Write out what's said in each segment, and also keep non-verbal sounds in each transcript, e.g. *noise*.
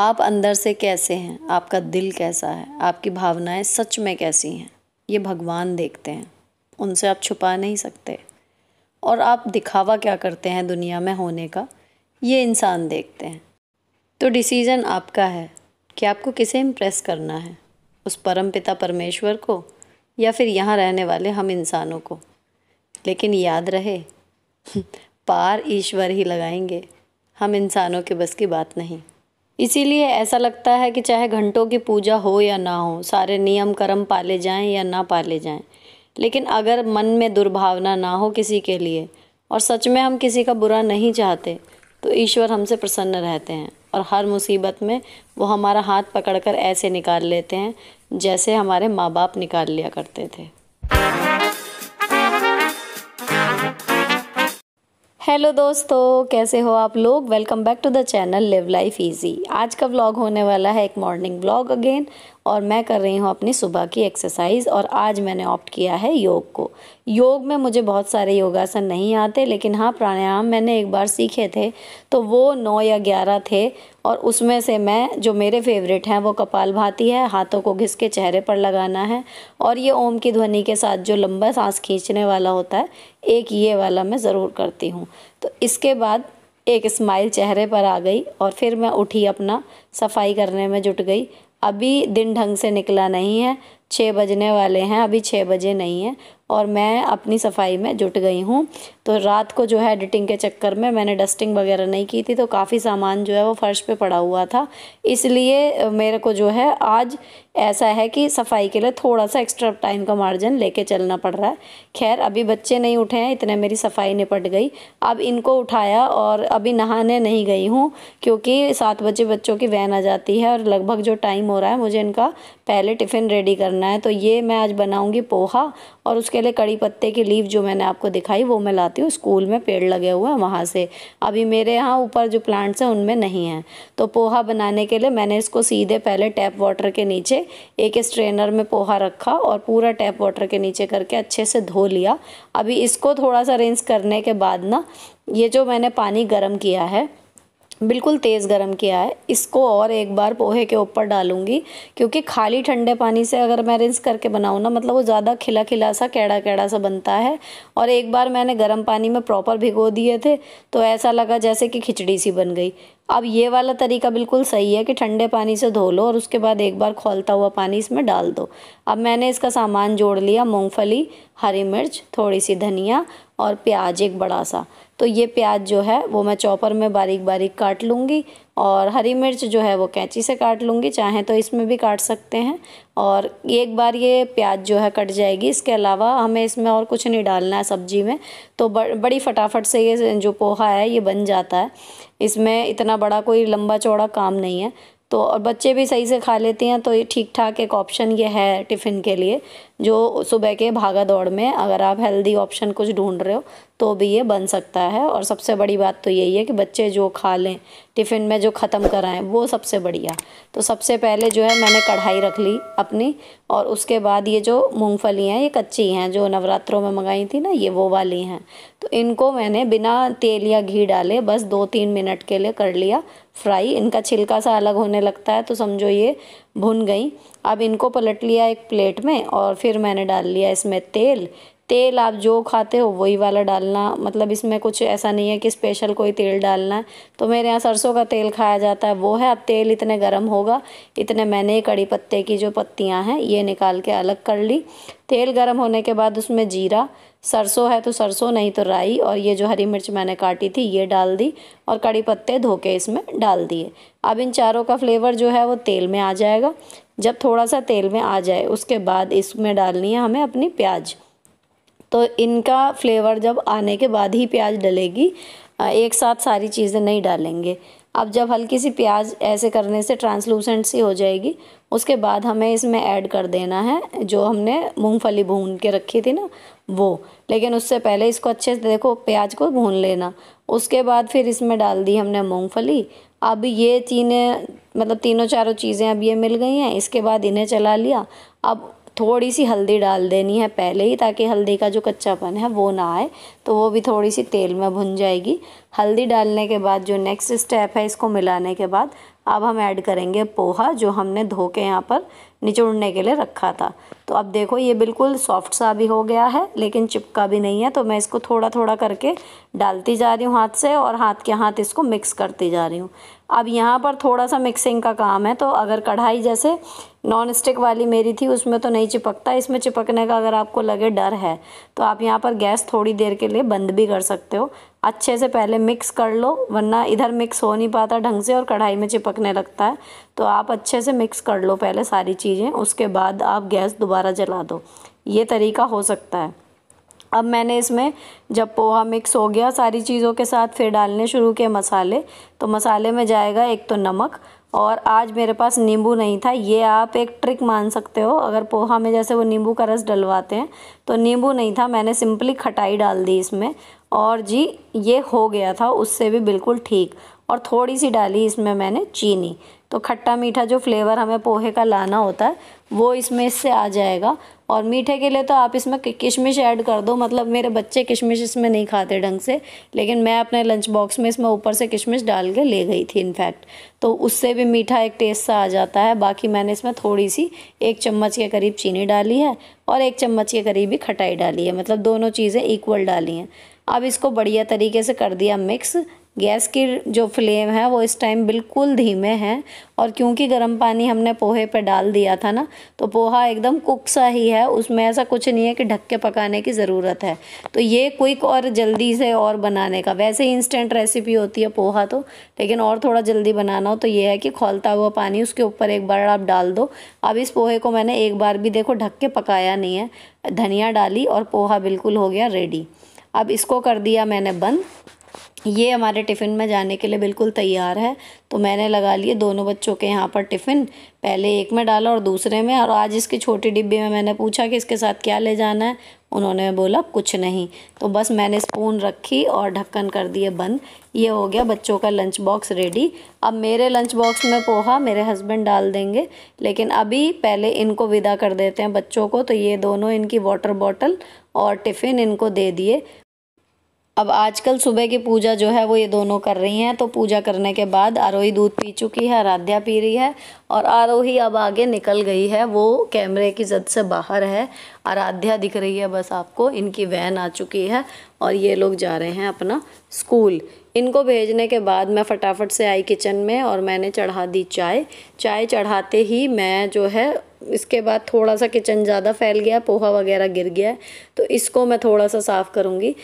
आप अंदर से कैसे हैं आपका दिल कैसा है आपकी भावनाएं सच में कैसी हैं ये भगवान देखते हैं उनसे आप छुपा नहीं सकते और आप दिखावा क्या करते हैं दुनिया में होने का ये इंसान देखते हैं तो डिसीज़न आपका है कि आपको किसे इम्प्रेस करना है उस परम पिता परमेश्वर को या फिर यहाँ रहने वाले हम इंसानों को लेकिन याद रहे *laughs* पार ईश्वर ही लगाएंगे हम इंसानों के बस की बात नहीं इसीलिए ऐसा लगता है कि चाहे घंटों की पूजा हो या ना हो सारे नियम कर्म पाले जाएं या ना पाले जाएं लेकिन अगर मन में दुर्भावना ना हो किसी के लिए और सच में हम किसी का बुरा नहीं चाहते तो ईश्वर हमसे प्रसन्न रहते हैं और हर मुसीबत में वो हमारा हाथ पकड़कर ऐसे निकाल लेते हैं जैसे हमारे माँ बाप निकाल लिया करते थे हेलो दोस्तों कैसे हो आप लोग welcome back to the channel live life easy आज का व्लॉग होने वाला है एक मॉर्निंग व्लॉग अगेन और मैं कर रही हूँ अपनी सुबह की एक्सरसाइज और आज मैंने ऑप्ट किया है योग को योग में मुझे बहुत सारे योगासन नहीं आते लेकिन हाँ प्राणायाम मैंने एक बार सीखे थे तो वो नौ या ग्यारह थे और उसमें से मैं जो मेरे फेवरेट हैं वो कपाल भाती है हाथों को घिस के चेहरे पर लगाना है और ये ओम की ध्वनि के साथ जो लंबा सांस खींचने वाला होता है एक ये वाला मैं ज़रूर करती हूँ तो इसके बाद एक स्माइल चेहरे पर आ गई और फिर मैं उठी अपना सफाई करने में जुट गई अभी दिन ढंग से निकला नहीं है छः बजने वाले हैं अभी छः बजे नहीं हैं और मैं अपनी सफाई में जुट गई हूँ तो रात को जो है एडिटिंग के चक्कर में मैंने डस्टिंग वगैरह नहीं की थी तो काफ़ी सामान जो है वो फ़र्श पे पड़ा हुआ था इसलिए मेरे को जो है आज ऐसा है कि सफाई के लिए थोड़ा सा एक्स्ट्रा टाइम का मार्जिन लेके चलना पड़ रहा है खैर अभी बच्चे नहीं उठे हैं इतने मेरी सफाई निपट गई अब इनको उठाया और अभी नहाने नहीं गई हूँ क्योंकि सात बजे बच्चों की वैन आ जाती है और लगभग जो टाइम हो रहा है मुझे इनका पहले टिफ़िन रेडी करना करना है तो ये मैं आज बनाऊंगी पोहा और उसके लिए कड़ी पत्ते की लीव जो मैंने आपको दिखाई वो मैं लाती हूँ स्कूल में पेड़ लगे हुए हैं वहाँ से अभी मेरे यहाँ ऊपर जो प्लांट्स हैं उनमें नहीं हैं तो पोहा बनाने के लिए मैंने इसको सीधे पहले टैप वाटर के नीचे एक स्ट्रेनर में पोहा रखा और पूरा टैप वाटर के नीचे करके अच्छे से धो लिया अभी इसको थोड़ा सा रेंस करने के बाद ना ये जो मैंने पानी गर्म किया है बिल्कुल तेज़ गर्म किया है इसको और एक बार पोहे के ऊपर डालूंगी क्योंकि खाली ठंडे पानी से अगर मैं रिंस करके बनाऊँ ना मतलब वो ज़्यादा खिला खिला सा कैड़ा कैड़ा सा बनता है और एक बार मैंने गर्म पानी में प्रॉपर भिगो दिए थे तो ऐसा लगा जैसे कि खिचड़ी सी बन गई अब ये वाला तरीका बिल्कुल सही है कि ठंडे पानी से धो लो और उसके बाद एक बार खोलता हुआ पानी इसमें डाल दो अब मैंने इसका सामान जोड़ लिया मूंगफली हरी मिर्च थोड़ी सी धनिया और प्याज एक बड़ा सा तो ये प्याज जो है वो मैं चॉपर में बारीक बारीक काट लूँगी और हरी मिर्च जो है वो कैंची से काट लूँगी चाहें तो इसमें भी काट सकते हैं और एक बार ये प्याज जो है कट जाएगी इसके अलावा हमें इसमें और कुछ नहीं डालना है सब्जी में तो बड़ी फटाफट से ये जो पोहा है ये बन जाता है इसमें इतना बड़ा कोई लंबा चौड़ा काम नहीं है तो और बच्चे भी सही से खा लेते हैं तो ये ठीक ठाक एक ऑप्शन ये है टिफ़िन के लिए जो सुबह के भागा दौड़ में अगर आप हेल्दी ऑप्शन कुछ ढूंढ रहे हो तो भी ये बन सकता है और सबसे बड़ी बात तो यही है कि बच्चे जो खा लें टिफ़िन में जो ख़त्म कराएं वो सबसे बढ़िया तो सबसे पहले जो है मैंने कढ़ाई रख ली अपनी और उसके बाद ये जो मूँगफली हैं ये कच्ची हैं जो नवरात्रों में मंगाई थी ना ये वो वाली हैं तो इनको मैंने बिना तेल या घी डाले बस दो तीन मिनट के लिए कर लिया फ्राई इनका छिलका सा अलग होने लगता है तो समझो ये भुन गई अब इनको पलट लिया एक प्लेट में और फिर मैंने डाल लिया इसमें तेल तेल आप जो खाते हो वही वाला डालना मतलब इसमें कुछ ऐसा नहीं है कि स्पेशल कोई तेल डालना है तो मेरे यहाँ सरसों का तेल खाया जाता है वो है अब तेल इतने गर्म होगा इतने मैंने कड़ी पत्ते की जो पत्तियाँ हैं ये निकाल के अलग कर ली तेल गर्म होने के बाद उसमें जीरा सरसों है तो सरसों नहीं तो राई और ये जो हरी मिर्च मैंने काटी थी ये डाल दी और कड़ी पत्ते धो के इसमें डाल दिए अब इन चारों का फ्लेवर जो है वो तेल में आ जाएगा जब थोड़ा सा तेल में आ जाए उसके बाद इसमें डालनी है हमें अपनी प्याज तो इनका फ्लेवर जब आने के बाद ही प्याज डलेगी एक साथ सारी चीज़ें नहीं डालेंगे अब जब हल्की सी प्याज ऐसे करने से ट्रांसलूसेंट सी हो जाएगी उसके बाद हमें इसमें ऐड कर देना है जो हमने मूंगफली भून के रखी थी ना वो लेकिन उससे पहले इसको अच्छे से देखो प्याज को भून लेना उसके बाद फिर इसमें डाल दी हमने मूंगफली अब ये तीन मतलब तीनों चारों चीज़ें अब ये मिल गई हैं इसके बाद इन्हें चला लिया अब थोड़ी सी हल्दी डाल देनी है पहले ही ताकि हल्दी का जो कच्चापन है वो ना आए तो वो भी थोड़ी सी तेल में भुन जाएगी हल्दी डालने के बाद जो नेक्स्ट स्टेप है इसको मिलाने के बाद अब हम ऐड करेंगे पोहा जो हमने धो के यहाँ पर निचोड़ने के लिए रखा था तो अब देखो ये बिल्कुल सॉफ्ट सा भी हो गया है लेकिन चिपका भी नहीं है तो मैं इसको थोड़ा थोड़ा करके डालती जा रही हूँ हाथ से और हाथ के हाथ इसको मिक्स करती जा रही हूँ अब यहाँ पर थोड़ा सा मिक्सिंग का काम है तो अगर कढ़ाई जैसे नॉन स्टिक वाली मेरी थी उसमें तो नहीं चिपकता इसमें चिपकने का अगर आपको लगे डर है तो आप यहाँ पर गैस थोड़ी देर के लिए बंद भी कर सकते हो अच्छे से पहले मिक्स कर लो वरना इधर मिक्स हो नहीं पाता ढंग से और कढ़ाई में चिपकने लगता है तो आप अच्छे से मिक्स कर लो पहले सारी चीज़ें उसके बाद आप गैस दोबारा जला दो ये तरीका हो सकता है अब मैंने इसमें जब पोहा मिक्स हो गया सारी चीज़ों के साथ फिर डालने शुरू किए मसाले तो मसाले में जाएगा एक तो नमक और आज मेरे पास नींबू नहीं था ये आप एक ट्रिक मान सकते हो अगर पोहा में जैसे वो नींबू का रस डलवाते हैं तो नींबू नहीं था मैंने सिंपली खटाई डाल दी इसमें और जी ये हो गया था उससे भी बिल्कुल ठीक और थोड़ी सी डाली इसमें मैंने चीनी तो खट्टा मीठा जो फ्लेवर हमें पोहे का लाना होता है वो इसमें इससे आ जाएगा और मीठे के लिए तो आप इसमें किशमिश ऐड कर दो मतलब मेरे बच्चे किशमिश इसमें नहीं खाते ढंग से लेकिन मैं अपने लंच बॉक्स में इसमें ऊपर से किशमिश डाल के ले गई थी इनफैक्ट तो उससे भी मीठा एक टेस्ट सा आ जाता है बाकी मैंने इसमें थोड़ी सी एक चम्मच के करीब चीनी डाली है और एक चम्मच के करीब ही खटाई डाली है मतलब दोनों चीज़ें इक्वल डाली हैं अब इसको बढ़िया तरीके से कर दिया मिक्स गैस की जो फ्लेम है वो इस टाइम बिल्कुल धीमे हैं और क्योंकि गर्म पानी हमने पोहे पे डाल दिया था ना तो पोहा एकदम कुक सा ही है उसमें ऐसा कुछ नहीं है कि ढक के पकाने की ज़रूरत है तो ये क्विक और जल्दी से और बनाने का वैसे ही इंस्टेंट रेसिपी होती है पोहा तो लेकिन और थोड़ा जल्दी बनाना हो तो ये है कि खोलता हुआ पानी उसके ऊपर एक बार आप डाल दो अब इस पोहे को मैंने एक बार भी देखो ढक के पकाया नहीं है धनिया डाली और पोहा बिल्कुल हो गया रेडी अब इसको कर दिया मैंने बंद ये हमारे टिफ़िन में जाने के लिए बिल्कुल तैयार है तो मैंने लगा लिए दोनों बच्चों के यहाँ पर टिफ़िन पहले एक में डाला और दूसरे में और आज इसके छोटे डिब्बे में मैंने पूछा कि इसके साथ क्या ले जाना है उन्होंने बोला कुछ नहीं तो बस मैंने स्पून रखी और ढक्कन कर दिए बंद ये हो गया बच्चों का लंच बॉक्स रेडी अब मेरे लंच बॉक्स में पोहा मेरे हस्बैंड डाल देंगे लेकिन अभी पहले इनको विदा कर देते हैं बच्चों को तो ये दोनों इनकी वाटर बॉटल और टिफ़िन इनको दे दिए अब आजकल सुबह की पूजा जो है वो ये दोनों कर रही हैं तो पूजा करने के बाद आरोही दूध पी चुकी है आराध्या पी रही है और आरोही अब आगे निकल गई है वो कैमरे की जद से बाहर है आराध्या दिख रही है बस आपको इनकी वैन आ चुकी है और ये लोग जा रहे हैं अपना स्कूल इनको भेजने के बाद मैं फटाफट से आई किचन में और मैंने चढ़ा दी चाय चाय चढ़ाते ही मैं जो है इसके बाद थोड़ा सा किचन ज़्यादा फैल गया पोहा वगैरह गिर गया है तो इसको मैं थोड़ा सा साफ़ करूँगी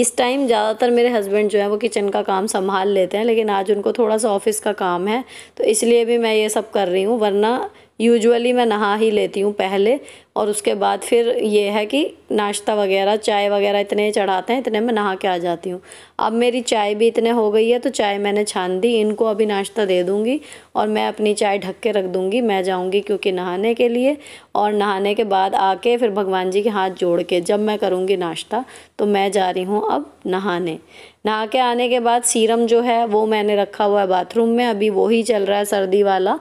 इस टाइम ज़्यादातर मेरे हस्बैंड जो है वो किचन का काम संभाल लेते हैं लेकिन आज उनको थोड़ा सा ऑफिस का काम है तो इसलिए भी मैं ये सब कर रही हूँ वरना यूजुअली मैं नहा ही लेती हूँ पहले और उसके बाद फिर ये है कि नाश्ता वगैरह चाय वगैरह इतने चढ़ाते हैं इतने में नहा के आ जाती हूँ अब मेरी चाय भी इतने हो गई है तो चाय मैंने छान दी इनको अभी नाश्ता दे दूँगी और मैं अपनी चाय ढक के रख दूँगी मैं जाऊँगी क्योंकि नहाने के लिए और नहाने के बाद आके फिर भगवान जी के हाथ जोड़ के जब मैं करूँगी नाश्ता तो मैं जा रही हूँ अब नहाने नहा के आने के बाद सीरम जो है वो मैंने रखा हुआ है बाथरूम में अभी वो ही चल रहा है सर्दी वाला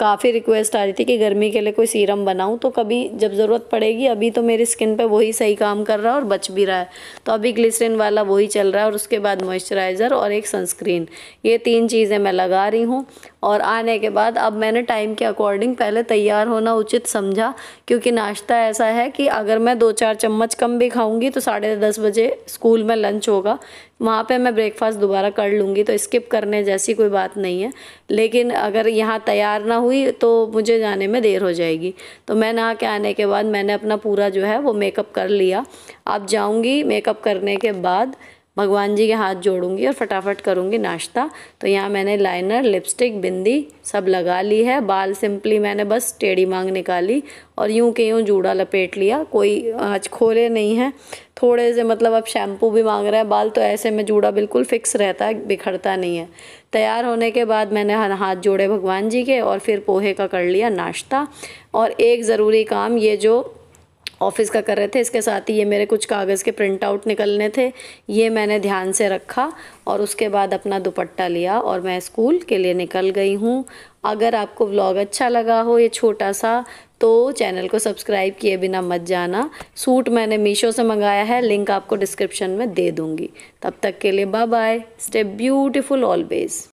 काफ़ी रिक्वेस्ट आ रही थी कि गर्मी के लिए कोई सीरम बनाऊँ तो कभी जब ज़रूरत पड़ेगी अभी तो मेरी स्किन पे वही सही काम कर रहा है और बच भी रहा है तो अभी ग्लिसरीन वाला वही चल रहा है और उसके बाद मॉइस्चराइज़र और एक सनस्क्रीन ये तीन चीज़ें मैं लगा रही हूँ और आने के बाद अब मैंने टाइम के अकॉर्डिंग पहले तैयार होना उचित समझा क्योंकि नाश्ता ऐसा है कि अगर मैं दो चार चम्मच कम भी खाऊँगी तो साढ़े दस बजे स्कूल में लंच होगा वहाँ पे मैं ब्रेकफास्ट दोबारा कर लूँगी तो स्किप करने जैसी कोई बात नहीं है लेकिन अगर यहाँ तैयार ना हुई तो मुझे जाने में देर हो जाएगी तो मैं नहा के आने के बाद मैंने अपना पूरा जो है वो मेकअप कर लिया अब जाऊँगी मेकअप करने के बाद भगवान जी के हाथ जोड़ूंगी और फटाफट करूँगी नाश्ता तो यहाँ मैंने लाइनर लिपस्टिक बिंदी सब लगा ली है बाल सिंपली मैंने बस टेढ़ी मांग निकाली और यूं के यूं जूड़ा लपेट लिया कोई आज खोले नहीं है थोड़े से मतलब अब शैम्पू भी मांग रहा है बाल तो ऐसे में जूड़ा बिल्कुल फिक्स रहता है बिखरता नहीं है तैयार होने के बाद मैंने हाथ जोड़े भगवान जी के और फिर पोहे का कर लिया नाश्ता और एक ज़रूरी काम ये जो ऑफिस का कर रहे थे इसके साथ ही ये मेरे कुछ कागज़ के प्रिंट आउट निकलने थे ये मैंने ध्यान से रखा और उसके बाद अपना दुपट्टा लिया और मैं स्कूल के लिए निकल गई हूँ अगर आपको व्लॉग अच्छा लगा हो ये छोटा सा तो चैनल को सब्सक्राइब किए बिना मत जाना सूट मैंने मीशो से मंगाया है लिंक आपको डिस्क्रिप्शन में दे दूँगी तब तक के लिए bye bye stay beautiful always